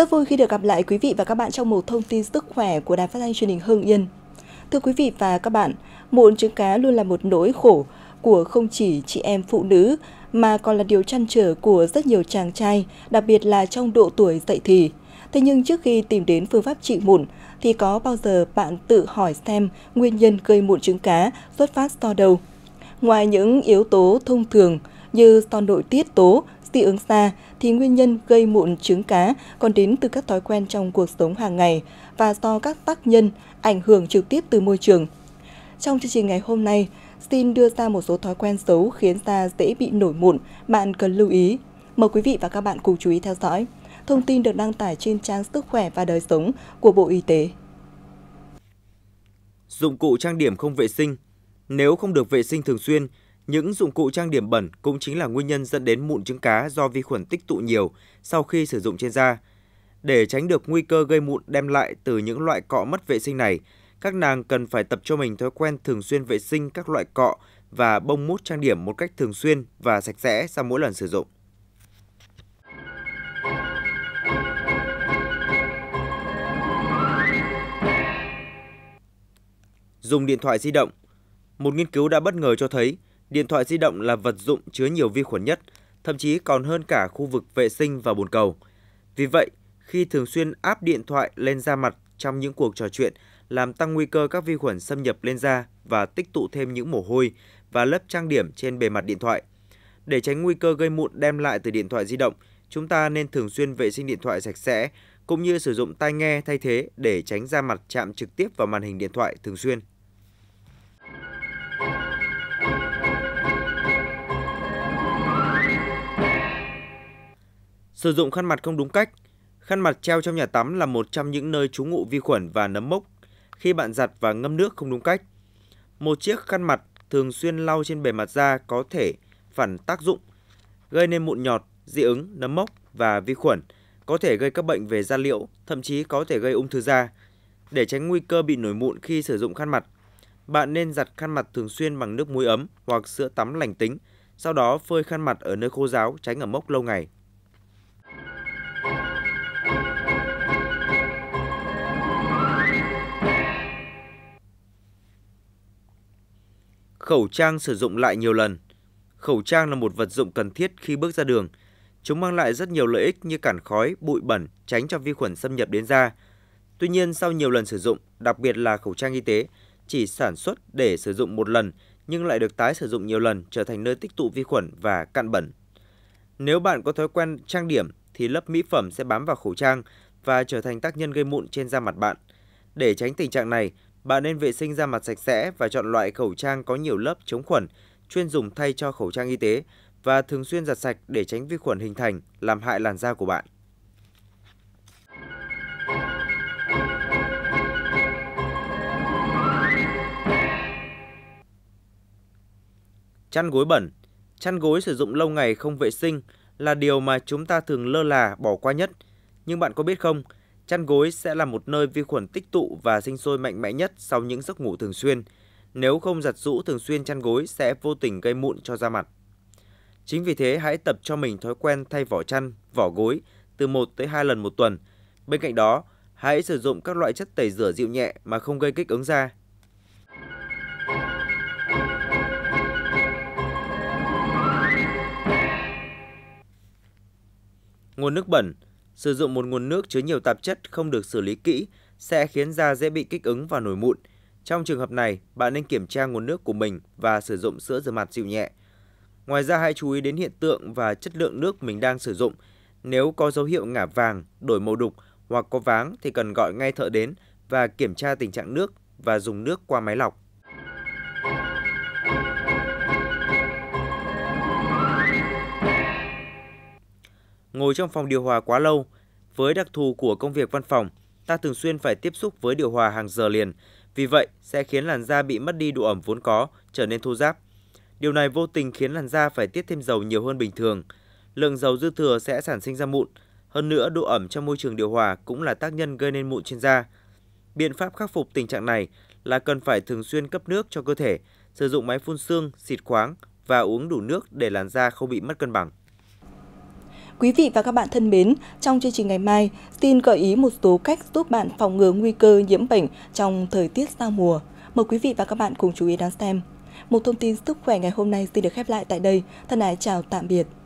Rất vui khi được gặp lại quý vị và các bạn trong một thông tin sức khỏe của Đài Phát thanh truyền hình Hưng Yên. Thưa quý vị và các bạn, mụn trứng cá luôn là một nỗi khổ của không chỉ chị em phụ nữ mà còn là điều trăn trở của rất nhiều chàng trai, đặc biệt là trong độ tuổi dậy thì. Thế nhưng trước khi tìm đến phương pháp trị mụn thì có bao giờ bạn tự hỏi xem nguyên nhân gây mụn trứng cá xuất phát do đâu? Ngoài những yếu tố thông thường như do nội tiết tố, dị ứng da thì nguyên nhân gây mụn trứng cá còn đến từ các thói quen trong cuộc sống hàng ngày và do các tác nhân ảnh hưởng trực tiếp từ môi trường. Trong chương trình ngày hôm nay, xin đưa ra một số thói quen xấu khiến da dễ bị nổi mụn, bạn cần lưu ý. Mời quý vị và các bạn cùng chú ý theo dõi. Thông tin được đăng tải trên trang Sức khỏe và đời sống của Bộ Y tế. Dụng cụ trang điểm không vệ sinh Nếu không được vệ sinh thường xuyên, những dụng cụ trang điểm bẩn cũng chính là nguyên nhân dẫn đến mụn trứng cá do vi khuẩn tích tụ nhiều sau khi sử dụng trên da. Để tránh được nguy cơ gây mụn đem lại từ những loại cọ mất vệ sinh này, các nàng cần phải tập cho mình thói quen thường xuyên vệ sinh các loại cọ và bông mút trang điểm một cách thường xuyên và sạch sẽ sau mỗi lần sử dụng. Dùng điện thoại di động Một nghiên cứu đã bất ngờ cho thấy Điện thoại di động là vật dụng chứa nhiều vi khuẩn nhất, thậm chí còn hơn cả khu vực vệ sinh và bồn cầu. Vì vậy, khi thường xuyên áp điện thoại lên da mặt trong những cuộc trò chuyện làm tăng nguy cơ các vi khuẩn xâm nhập lên da và tích tụ thêm những mồ hôi và lớp trang điểm trên bề mặt điện thoại. Để tránh nguy cơ gây mụn đem lại từ điện thoại di động, chúng ta nên thường xuyên vệ sinh điện thoại sạch sẽ cũng như sử dụng tai nghe thay thế để tránh da mặt chạm trực tiếp vào màn hình điện thoại thường xuyên. Sử dụng khăn mặt không đúng cách. Khăn mặt treo trong nhà tắm là một trong những nơi trú ngụ vi khuẩn và nấm mốc khi bạn giặt và ngâm nước không đúng cách. Một chiếc khăn mặt thường xuyên lau trên bề mặt da có thể phản tác dụng, gây nên mụn nhọt, dị ứng, nấm mốc và vi khuẩn, có thể gây các bệnh về da liễu, thậm chí có thể gây ung thư da. Để tránh nguy cơ bị nổi mụn khi sử dụng khăn mặt, bạn nên giặt khăn mặt thường xuyên bằng nước muối ấm hoặc sữa tắm lành tính, sau đó phơi khăn mặt ở nơi khô ráo tránh ẩm mốc lâu ngày. Khẩu trang sử dụng lại nhiều lần. Khẩu trang là một vật dụng cần thiết khi bước ra đường. Chúng mang lại rất nhiều lợi ích như cản khói, bụi bẩn, tránh cho vi khuẩn xâm nhập đến da. Tuy nhiên, sau nhiều lần sử dụng, đặc biệt là khẩu trang y tế, chỉ sản xuất để sử dụng một lần nhưng lại được tái sử dụng nhiều lần trở thành nơi tích tụ vi khuẩn và cặn bẩn. Nếu bạn có thói quen trang điểm thì lớp mỹ phẩm sẽ bám vào khẩu trang và trở thành tác nhân gây mụn trên da mặt bạn. Để tránh tình trạng này, bạn nên vệ sinh da mặt sạch sẽ và chọn loại khẩu trang có nhiều lớp chống khuẩn, chuyên dùng thay cho khẩu trang y tế và thường xuyên giặt sạch để tránh vi khuẩn hình thành làm hại làn da của bạn. Chăn gối bẩn Chăn gối sử dụng lâu ngày không vệ sinh là điều mà chúng ta thường lơ là bỏ qua nhất. Nhưng bạn có biết không, Chăn gối sẽ là một nơi vi khuẩn tích tụ và sinh sôi mạnh mẽ nhất sau những giấc ngủ thường xuyên. Nếu không giặt rũ thường xuyên chăn gối sẽ vô tình gây mụn cho da mặt. Chính vì thế hãy tập cho mình thói quen thay vỏ chăn, vỏ gối từ 1 tới 2 lần một tuần. Bên cạnh đó, hãy sử dụng các loại chất tẩy rửa dịu nhẹ mà không gây kích ứng da. Nguồn nước bẩn – Sử dụng một nguồn nước chứa nhiều tạp chất không được xử lý kỹ sẽ khiến da dễ bị kích ứng và nổi mụn. Trong trường hợp này, bạn nên kiểm tra nguồn nước của mình và sử dụng sữa rửa mặt dịu nhẹ. Ngoài ra hãy chú ý đến hiện tượng và chất lượng nước mình đang sử dụng. Nếu có dấu hiệu ngả vàng, đổi màu đục hoặc có váng thì cần gọi ngay thợ đến và kiểm tra tình trạng nước và dùng nước qua máy lọc. Ngồi trong phòng điều hòa quá lâu, với đặc thù của công việc văn phòng, ta thường xuyên phải tiếp xúc với điều hòa hàng giờ liền, vì vậy sẽ khiến làn da bị mất đi độ ẩm vốn có, trở nên thô ráp. Điều này vô tình khiến làn da phải tiết thêm dầu nhiều hơn bình thường. Lượng dầu dư thừa sẽ sản sinh ra mụn, hơn nữa độ ẩm trong môi trường điều hòa cũng là tác nhân gây nên mụn trên da. Biện pháp khắc phục tình trạng này là cần phải thường xuyên cấp nước cho cơ thể, sử dụng máy phun xương, xịt khoáng và uống đủ nước để làn da không bị mất cân bằng. Quý vị và các bạn thân mến, trong chương trình ngày mai, tin gợi ý một số cách giúp bạn phòng ngừa nguy cơ nhiễm bệnh trong thời tiết giao mùa. Mời quý vị và các bạn cùng chú ý đón xem. Một thông tin sức khỏe ngày hôm nay xin được khép lại tại đây. Thân ái chào tạm biệt.